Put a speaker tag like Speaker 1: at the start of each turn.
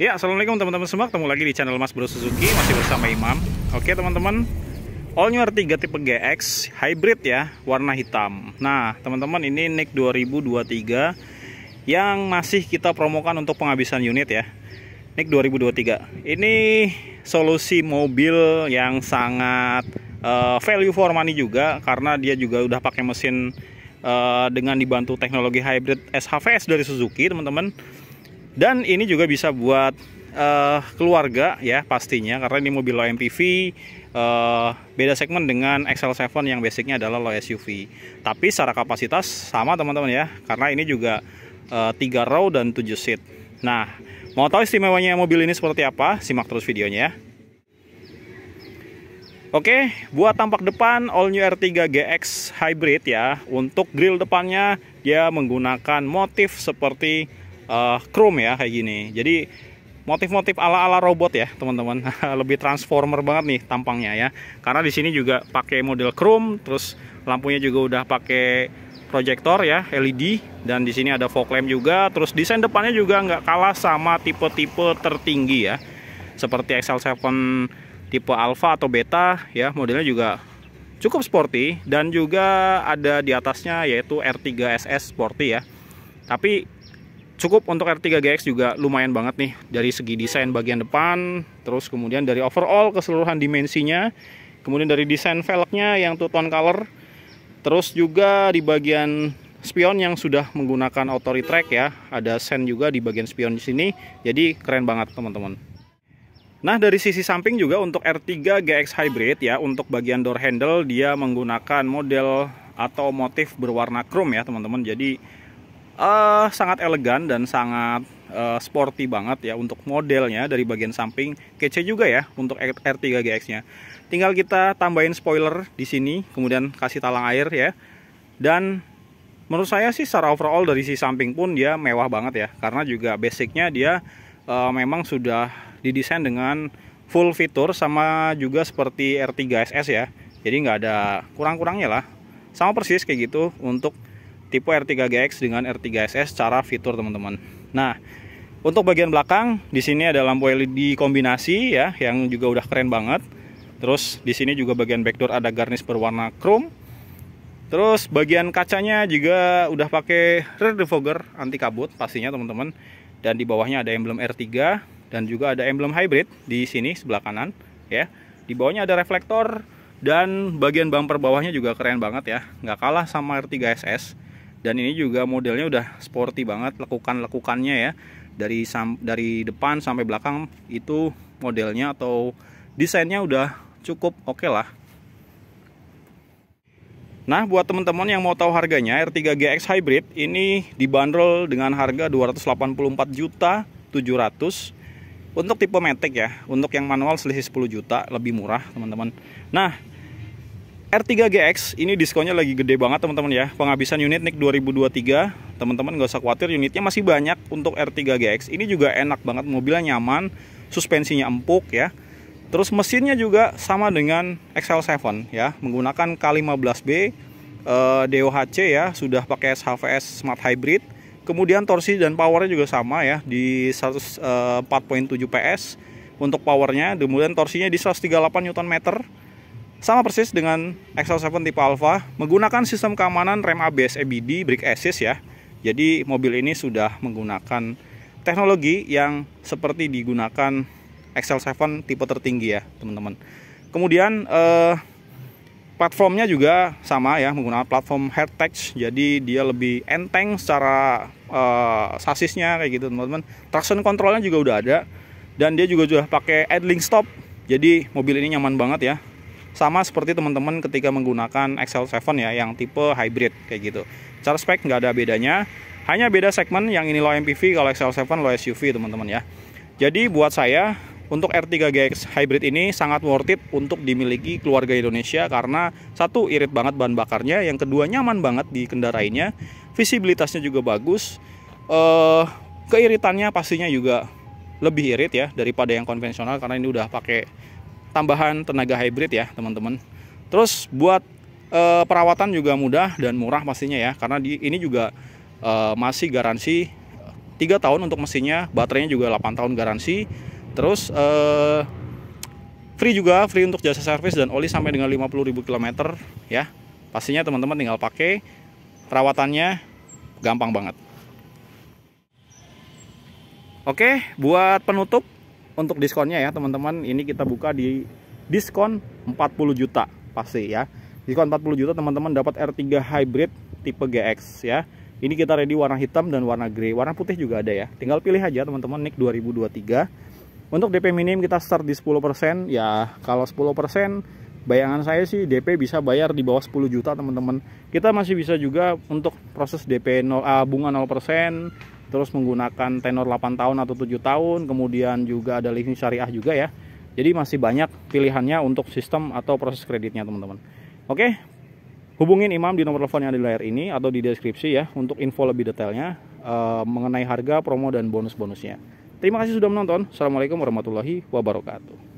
Speaker 1: Ya, Assalamualaikum teman-teman semua. Ketemu lagi di channel Mas Bro Suzuki. Masih bersama Imam. Oke teman-teman. All New R3 tipe GX. Hybrid ya. Warna hitam. Nah, teman-teman ini Nick 2023. Yang masih kita promokan untuk penghabisan unit ya. Nick 2023. Ini solusi mobil yang sangat uh, value for money juga. Karena dia juga udah pakai mesin eh, dengan dibantu teknologi hybrid SHVS dari Suzuki teman-teman dan ini juga bisa buat uh, keluarga ya pastinya karena ini mobil low MPV uh, eh, beda segmen dengan XL7 yang basicnya adalah low SUV tapi secara kapasitas sama teman-teman ya karena ini juga eh, tiga 3 row dan 7 seat nah mau tahu istimewanya mobil ini seperti apa simak terus videonya ya Oke, buat tampak depan all new R3 GX hybrid ya. Untuk grill depannya dia menggunakan motif seperti uh, chrome ya kayak gini. Jadi motif-motif ala-ala robot ya teman-teman lebih transformer banget nih tampangnya ya karena di sini juga pakai model chrome terus lampunya juga udah pakai proyektor ya LED dan di sini ada fog lamp juga terus desain depannya juga nggak kalah sama tipe-tipe tertinggi ya seperti XL7 tipe alpha atau beta ya modelnya juga cukup sporty dan juga ada di atasnya yaitu R3SS sporty ya tapi cukup untuk R3GX juga lumayan banget nih dari segi desain bagian depan terus kemudian dari overall keseluruhan dimensinya kemudian dari desain velgnya yang two tone color terus juga di bagian spion yang sudah menggunakan auto retract ya ada sen juga di bagian spion di sini jadi keren banget teman-teman Nah dari sisi samping juga untuk R3 GX Hybrid ya untuk bagian door handle dia menggunakan model atau motif berwarna chrome ya teman-teman jadi uh, sangat elegan dan sangat uh, sporty banget ya untuk modelnya dari bagian samping kece juga ya untuk R3GX nya tinggal kita tambahin spoiler di sini kemudian kasih talang air ya dan menurut saya sih secara overall dari si samping pun dia mewah banget ya karena juga basicnya dia uh, memang sudah didesain dengan full fitur sama juga seperti R3 SS ya jadi nggak ada kurang-kurangnya lah sama persis kayak gitu untuk tipe R3GX dengan R3SS secara fitur teman-teman. Nah, untuk bagian belakang di sini ada lampu LED kombinasi ya yang juga udah keren banget. Terus di sini juga bagian backdoor ada garnish berwarna chrome. Terus bagian kacanya juga udah pakai rear defogger anti kabut pastinya teman-teman. Dan di bawahnya ada emblem R3 dan juga ada emblem hybrid di sini sebelah kanan ya. Di bawahnya ada reflektor dan bagian bumper bawahnya juga keren banget ya nggak kalah sama R3 SS dan ini juga modelnya udah sporty banget lekukan-lekukannya ya dari dari depan sampai belakang itu modelnya atau desainnya udah cukup oke okay lah Nah, buat teman-teman yang mau tahu harganya, R3 GX Hybrid ini dibanderol dengan harga 284 juta 700 untuk tipe Matic ya. Untuk yang manual selisih 10 juta lebih murah, teman-teman. Nah, R3 GX ini diskonnya lagi gede banget teman-teman ya penghabisan unit NIK 2023 teman-teman gak usah khawatir unitnya masih banyak untuk R3 GX ini juga enak banget mobilnya nyaman suspensinya empuk ya terus mesinnya juga sama dengan XL7 ya menggunakan K15B eh, DOHC ya sudah pakai SHVS Smart Hybrid kemudian torsi dan powernya juga sama ya di 104.7 eh, PS untuk powernya kemudian torsinya di 138 Nm sama persis dengan XL7 tipe Alpha, menggunakan sistem keamanan rem ABS EBD brake assist ya. Jadi mobil ini sudah menggunakan teknologi yang seperti digunakan XL7 tipe tertinggi ya, teman-teman. Kemudian eh, platformnya juga sama ya, menggunakan platform hardtouch. Jadi dia lebih enteng secara eh, sasisnya kayak gitu, teman-teman. Traction controlnya juga udah ada dan dia juga sudah pakai idling stop. Jadi mobil ini nyaman banget ya sama seperti teman-teman ketika menggunakan XL7 ya yang tipe hybrid kayak gitu Cara spek nggak ada bedanya hanya beda segmen yang ini low MPV kalau XL7 low SUV teman-teman ya jadi buat saya untuk R3 GX hybrid ini sangat worth it untuk dimiliki keluarga Indonesia karena satu irit banget bahan bakarnya, yang kedua nyaman banget di kendarainya visibilitasnya juga bagus, eh, keiritannya pastinya juga lebih irit ya daripada yang konvensional karena ini udah pakai tambahan tenaga hybrid ya teman-teman terus buat e, perawatan juga mudah dan murah pastinya ya karena di, ini juga e, masih garansi eh, tiga tahun untuk mesinnya baterainya juga 8 tahun garansi terus e, free juga free untuk jasa servis dan oli sampai dengan 50.000 km ya pastinya teman-teman tinggal pakai perawatannya gampang banget Oke, buat penutup untuk diskonnya ya teman-teman ini kita buka di diskon 40 juta pasti ya diskon 40 juta teman-teman dapat R3 hybrid tipe GX ya ini kita ready warna hitam dan warna grey warna putih juga ada ya tinggal pilih aja teman-teman NIK 2023 untuk DP minim kita start di 10% ya kalau 10% bayangan saya sih DP bisa bayar di bawah 10 juta teman-teman kita masih bisa juga untuk proses DP 0, uh, ah, bunga 0% terus menggunakan tenor 8 tahun atau 7 tahun, kemudian juga ada living syariah juga ya. Jadi masih banyak pilihannya untuk sistem atau proses kreditnya teman-teman. Oke, hubungin Imam di nomor telepon yang ada di layar ini atau di deskripsi ya untuk info lebih detailnya uh, mengenai harga, promo, dan bonus-bonusnya. Terima kasih sudah menonton. Assalamualaikum warahmatullahi wabarakatuh.